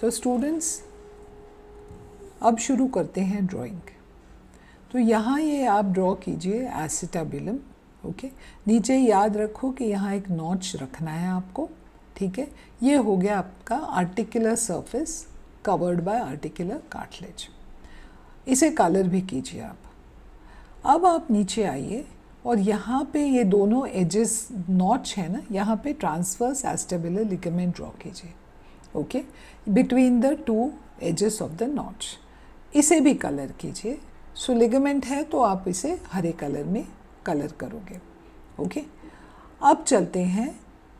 तो स्टूडेंट्स अब शुरू करते हैं ड्राइंग तो यहाँ ये आप ड्रॉ कीजिए एसिटाबिलम ओके नीचे याद रखो कि यहाँ एक नॉच रखना है आपको ठीक है ये हो गया आपका articular surface covered by articular cartilage इसे कलर भी कीजिए आप अब आप नीचे आइए और यहाँ पे ये दोनों एजेस नॉच है ना यहाँ पे ट्रांसफर्स एस्टेबिलर लिगमेंट ड्रॉ कीजिए okay between the two edges of the notch इसे भी कलर कीजिए सो लिगमेंट है तो आप इसे हरे कलर में कलर करोगे ओके अब चलते हैं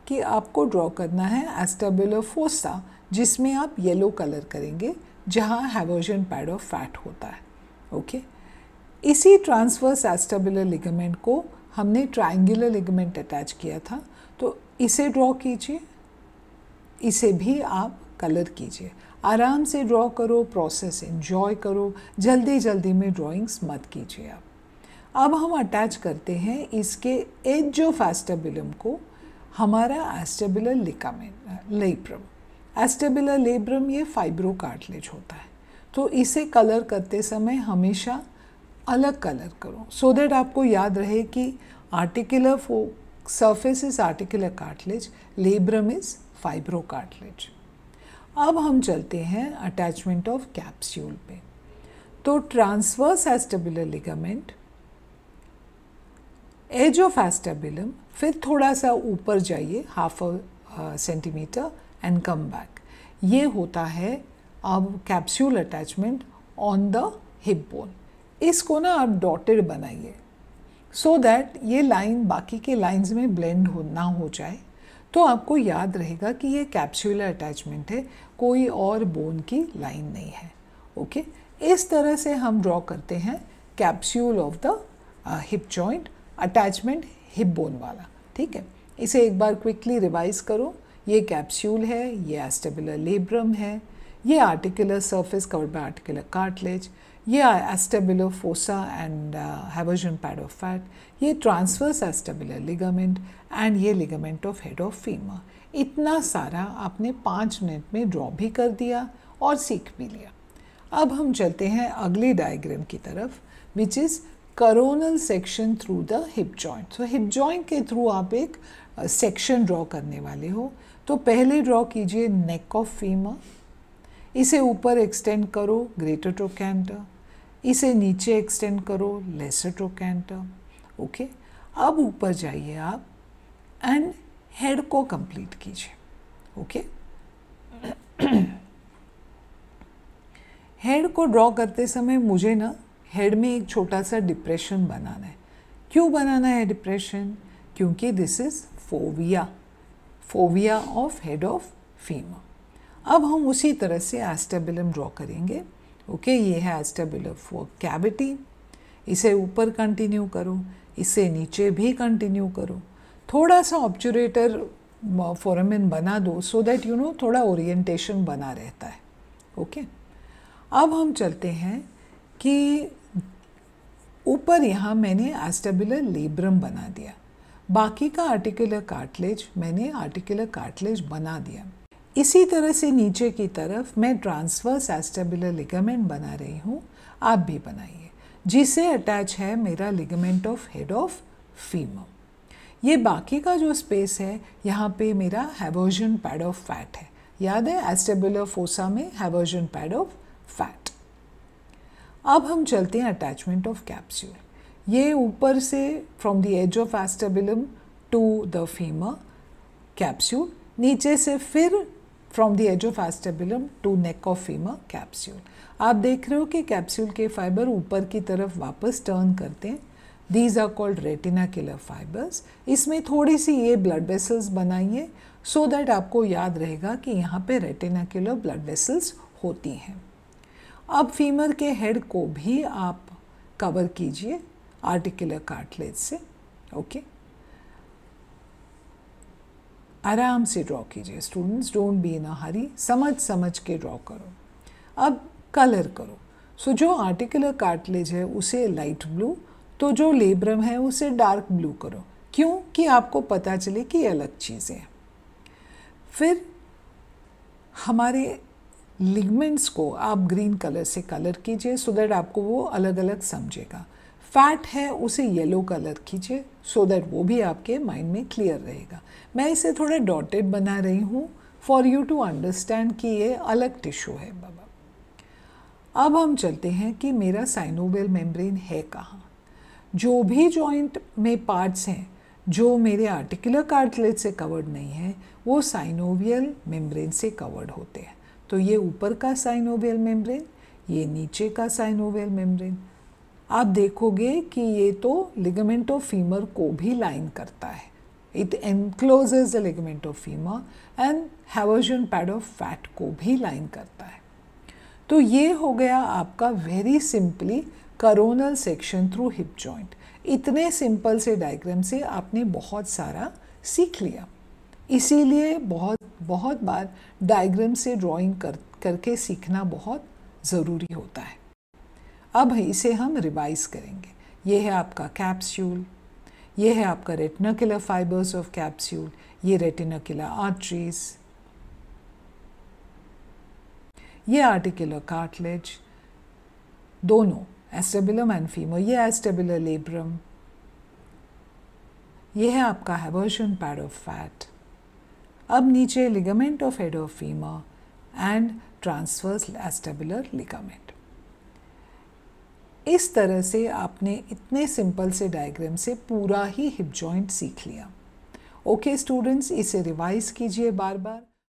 कि आपको ड्रॉ करना है फोसा जिसमें आप येलो कलर करेंगे जहाँ हैवर्जन पैड ऑफ फैट होता है ओके okay? इसी ट्रांसवर्स एस्टेबुलर लिगमेंट को हमने ट्राइंगुलर लिगमेंट अटैच किया था तो इसे ड्रॉ कीजिए इसे भी आप कलर कीजिए आराम से ड्रॉ करो प्रोसेस एंजॉय करो जल्दी जल्दी में ड्राइंग्स मत कीजिए आप अब हम अटैच करते हैं इसके एज जो एस्टेबिलम को हमारा acetabular ligament labrum acetabular labrum ये फाइब्रो कार्टलेज होता है तो इसे कलर करते समय हमेशा अलग कलर करो सो so दैट आपको याद रहे कि आर्टिकुलर फो surface is articular cartilage labrum is fibrocartilage अब हम चलते हैं अटैचमेंट ऑफ कैप्स्यूल पे तो transverse acetabular ligament edge of acetabulum फिर थोड़ा सा ऊपर जाइए half a centimetre and come back ये होता है अब capsule attachment on the hip bone इसको ना आप डॉटेड बनाइए सो so दैट ये लाइन बाकी के लाइंस में ब्लेंड हो ना हो जाए तो आपको याद रहेगा कि ये कैप्सुलर अटैचमेंट है कोई और बोन की लाइन नहीं है ओके इस तरह से हम ड्रॉ करते हैं capsule of the hip joint attachment hip bone वाला ठीक है इसे एक बार क्विकली रिवाइज करो ये कैप्सूल है ये एस्टेबुलर लेब्रम है ये articular surface covered by articular cartilage ये acetabular fossa and Haversian pad of fat ये ट्रांसवर्स एस्टेबिलर लिगामेंट एंड ये ligament of head of femur इतना सारा आपने पाँच मिनट में ड्रॉ भी कर दिया और सीख भी लिया अब हम चलते हैं अगले डायग्राम की तरफ which is coronal section through the hip joint so hip joint के थ्रू आप एक सेक्शन uh, ड्रॉ करने वाले हो तो पहले ड्रॉ कीजिए नेक ऑफ फीमर इसे ऊपर एक्सटेंड करो ग्रेटर ट्रोकैंटर इसे नीचे एक्सटेंड करो लेसर ट्रोकैंटर ओके अब ऊपर जाइए आप एंड हेड को कंप्लीट कीजिए ओके हेड को ड्रॉ करते समय मुझे ना हेड में एक छोटा सा डिप्रेशन बनाना है क्यों बनाना है डिप्रेशन क्योंकि this is fovea fovea of head of femur अब हम उसी तरह से एस्टेबिलम ड्रॉ करेंगे ओके ये है एस्टेबिलम फॉर कैविटी इसे ऊपर कंटिन्यू करो इसे नीचे भी कंटिन्यू करो थोड़ा सा ऑब्चुरेटर फॉरमिन बना दो सो दैट यू नो थोड़ा ओरिएंटेशन बना रहता है ओके okay? अब हम चलते हैं कि ऊपर यहाँ मैंने एस्टेबुलर लेब्रम बना दिया बाकी का आर्टिकुलर कार्टलेज मैंने आर्टिकुलर कार्टलेज बना दिया इसी तरह से नीचे की तरफ मैं ट्रांसवर्स एस्टेबुलर लिगामेंट बना रही हूँ आप भी बनाइए जिसे अटैच है मेरा ligament of head of femur ये बाकी का जो स्पेस है यहाँ पे मेरा हैवर्जन पैड ऑफ फैट है याद है एस्टेबुलर फोसा में हैवर्जन पैड ऑफ फैट अब हम चलते हैं अटैचमेंट ऑफ कैप्स्यूल ये ऊपर से from the edge of acetabulum to the femur capsule नीचे से फिर from the edge of acetabulum to neck of femur capsule आप देख रहे हो कि कैप्सूल के फाइबर ऊपर की तरफ वापस टर्न करते हैं these are called retinacular fibres इसमें थोड़ी सी ये ब्लड वेसल्स बनाइए सो दैट आपको याद रहेगा कि यहाँ पे रेटिना किलर ब्लड वेसल्स होती हैं अब फीमर के हेड को भी आप कवर कीजिए आर्टिकुलर कार्टलेज से ओके okay? आराम से ड्रॉ कीजिए students don't be in a hurry समझ समझ के ड्रॉ करो अब कलर करो सो so, जो आर्टिकुलर कार्टलेज है उसे लाइट ब्लू तो जो लेब्रम है उसे डार्क ब्लू करो क्यों कि आपको पता चले कि अलग चीज़ें हैं फिर हमारे लिगमेंट्स को आप ग्रीन कलर से कलर कीजिए सो so दैट आपको वो अलग अलग समझेगा फैट है उसे येलो कलर खींचे सो दैट वो भी आपके माइंड में क्लियर रहेगा मैं इसे थोड़ा डॉटेड बना रही हूँ फॉर यू टू अंडरस्टैंड कि ये अलग टिश्यू है बाबा अब हम चलते हैं कि मेरा साइनोवेल मेम्ब्रेन है कहाँ जो भी जॉइंट में पार्ट्स हैं जो मेरे आर्टिकुलर कार्टलेज से कवर्ड नहीं है वो साइनोवियल मेम्ब्रेन से कवर्ड होते हैं तो ये ऊपर का साइनोवियल मेम्ब्रेन ये नीचे का साइनोवियल मेम्ब्रेन आप देखोगे कि ये तो ऑफ फीमर को भी लाइन करता है it encloses the of femur and Haversian pad of fat को भी लाइन करता है तो ये हो गया आपका very simply coronal section through hip joint इतने सिंपल से डायग्राम से आपने बहुत सारा सीख लिया इसीलिए बहुत बहुत बार डायग्राम से ड्राइंग कर करके सीखना बहुत ज़रूरी होता है अब इसे हम रिवाइज करेंगे ये है आपका कैप्स्यूल ये है आपका रेटिनाकुलर फाइबर्स ऑफ कैप्स्यूल ये रेटिनाकुलर आर्टरीज ये आर्टिकुलर कार्टलेज दोनों एस्टेबुलम एंड फीमर ये एस्टेबुलर लेब्रम ये है आपका हैवर्शन पैड ऑफ फैट अब नीचे ligament of head of femur and transverse acetabular ligament इस तरह से आपने इतने सिंपल से डायग्राम से पूरा ही हिप जॉइंट सीख लिया ओके okay, स्टूडेंट्स इसे रिवाइज कीजिए बार बार